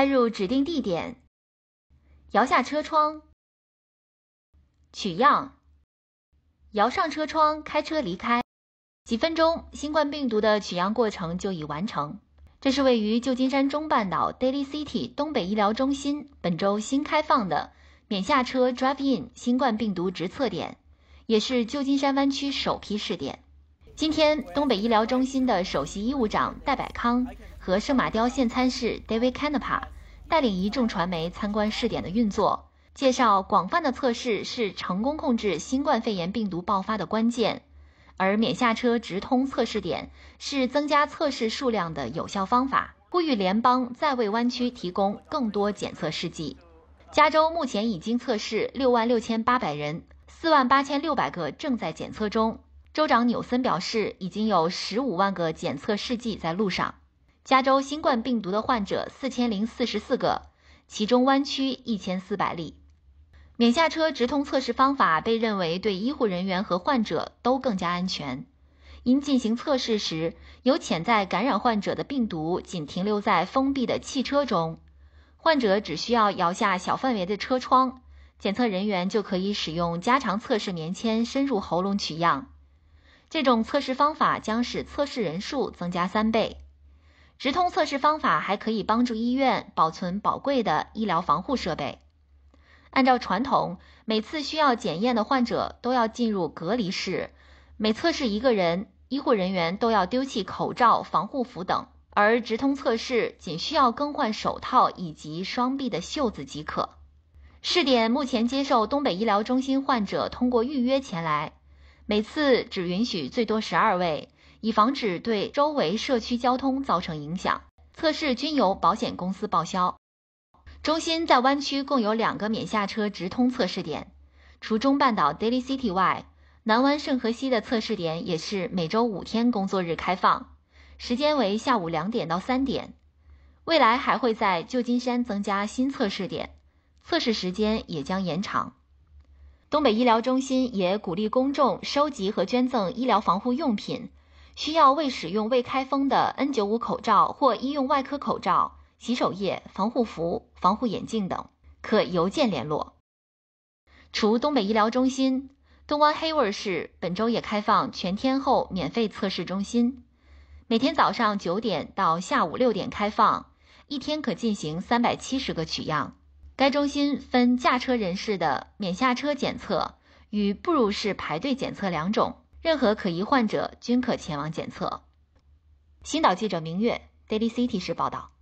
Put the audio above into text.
开入指定地点，摇下车窗，取样，摇上车窗，开车离开。几分钟，新冠病毒的取样过程就已完成。这是位于旧金山中半岛 Daily City 东北医疗中心本周新开放的免下车 Drive-in 新冠病毒直测点，也是旧金山湾区首批试点。今天，东北医疗中心的首席医务长戴百康和圣马雕现参事 David c a n a p a 带领一众传媒参观试点的运作，介绍广泛的测试是成功控制新冠肺炎病毒爆发的关键，而免下车直通测试点是增加测试数量的有效方法。呼吁联邦在为湾区提供更多检测试剂。加州目前已经测试六万六千八百人，四万八千六百个正在检测中。州长纽森表示，已经有十五万个检测试剂在路上。加州新冠病毒的患者四千零四十四个，其中弯曲一千四百例。免下车直通测试方法被认为对医护人员和患者都更加安全，因进行测试时，有潜在感染患者的病毒仅停留在封闭的汽车中，患者只需要摇下小范围的车窗，检测人员就可以使用加长测试棉签深入喉咙取样。这种测试方法将使测试人数增加三倍。直通测试方法还可以帮助医院保存宝贵的医疗防护设备。按照传统，每次需要检验的患者都要进入隔离室，每测试一个人，医护人员都要丢弃口罩、防护服等。而直通测试仅需要更换手套以及双臂的袖子即可。试点目前接受东北医疗中心患者通过预约前来。每次只允许最多十二位，以防止对周围社区交通造成影响。测试均由保险公司报销。中心在湾区共有两个免下车直通测试点，除中半岛 Daily City 外，南湾圣荷西的测试点也是每周五天工作日开放，时间为下午两点到三点。未来还会在旧金山增加新测试点，测试时间也将延长。东北医疗中心也鼓励公众收集和捐赠医疗防护用品，需要未使用、未开封的 N95 口罩或医用外科口罩、洗手液、防护服、防护眼镜等，可邮件联络。除东北医疗中心，东湾黑卫市本周也开放全天候免费测试中心，每天早上九点到下午六点开放，一天可进行三百七十个取样。该中心分驾车人士的免下车检测与步入式排队检测两种，任何可疑患者均可前往检测。新岛记者明月，Daily City 时报道。